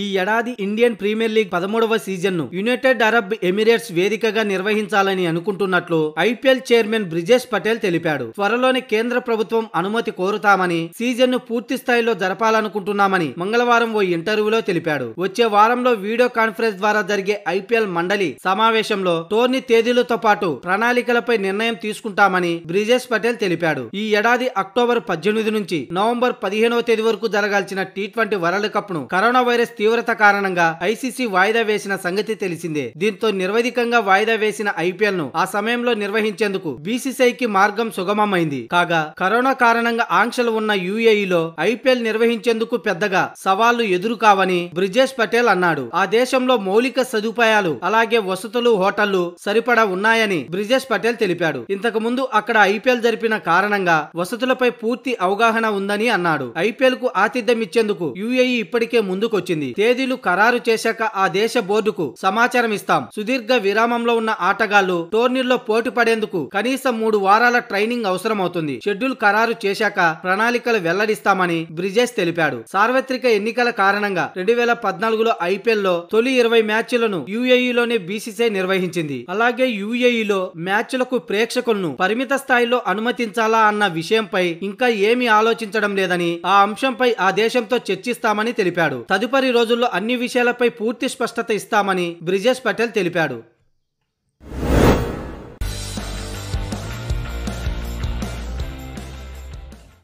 ఈ ఏడాది Indian premier league పదమూడవ సీజన్ను యునైటెడ్ అరబ్ ఎమిరేట్స్ వేదికగా నిర్వహించాలని అనుకుంటున్నట్లు ఐపీఎల్ చైర్మన్ బ్రిజేష్ పటేల్ తెలిపాడు త్వరలోనే కేంద్ర ప్రభుత్వం అనుమతి కోరుతామని సీజన్ను పూర్తి స్థాయిలో జరపాలనుకుంటున్నామని మంగళవారం ఓ ఇంటర్వ్యూలో తెలిపాడు వచ్చే వారంలో వీడియో కాన్ఫరెన్స్ ద్వారా జరిగే ఐపీఎల్ మండలి సమావేశంలో టోర్నీ తేదీలతో పాటు ప్రణాళికలపై నిర్ణయం తీసుకుంటామని బ్రిజేష్ పటేల్ తెలిపాడు ఈ ఏడాది అక్టోబర్ పద్దెనిమిది నుంచి నవంబర్ పదిహేనవ తేదీ వరకు జరగాల్సిన టీ ట్వంటీ వరల్డ్ కప్ ను కరోనా వైరస్ తీవ్రత కారణంగా ఐసీసీ వాయిదా వేసిన సంగతి తెలిసిందే దీంతో నిర్వధికంగా వాయిదా వేసిన ఐపీఎల్ ను ఆ సమయంలో నిర్వహించేందుకు బీసీసీఐకి మార్గం సుగమమైంది కాగా కరోనా కారణంగా ఆంక్షలు ఉన్న యుఏఈలో ఐపీఎల్ నిర్వహించేందుకు పెద్దగా సవాళ్లు ఎదురు కావని బ్రిజేష్ పటేల్ అన్నాడు ఆ దేశంలో మౌలిక సదుపాయాలు అలాగే వసతులు హోటళ్లు సరిపడా ఉన్నాయని బ్రిజేష్ పటేల్ తెలిపాడు ఇంతకు ముందు అక్కడ ఐపీఎల్ జరిపిన కారణంగా వసతులపై పూర్తి అవగాహన ఉందని అన్నాడు ఐపీఎల్ కు ఆతిథ్యం ఇచ్చేందుకు యుఏఈ ఇప్పటికే ముందుకొచ్చింది తేదీలు ఖరారు చేశాక ఆ దేశ బోర్డుకు సమాచారం ఇస్తాం సుదీర్ఘ విరామంలో ఉన్న ఆటగాళ్లు టోర్నీల్లో పోటీ పడేందుకు కనీసం మూడు వారాల ట్రైనింగ్ అవసరమవుతుంది షెడ్యూల్ ఖరారు చేశాక ప్రణాళికలు వెల్లడిస్తామని బ్రిజేష్ తెలిపాడు సార్వత్రిక ఎన్నికల కారణంగా రెండు వేల పద్నాలుగులో ఐపీఎల్ లో తొలి ఇరవై మ్యాచ్లను యుఏఈలోనే బీసీసీ నిర్వహించింది అలాగే యుఏఈలో మ్యాచ్లకు ప్రేక్షకులను పరిమిత స్థాయిలో అనుమతించాలా అన్న విషయంపై ఇంకా ఏమీ ఆలోచించడం లేదని ఆ అంశంపై ఆ దేశంతో చర్చిస్తామని తెలిపాడు తదుపరి రోజుల్లో అన్ని విషయాలపై పూర్తి స్పష్టత ఇస్తామని బ్రిజేష్ పటేల్ తెలిపాడు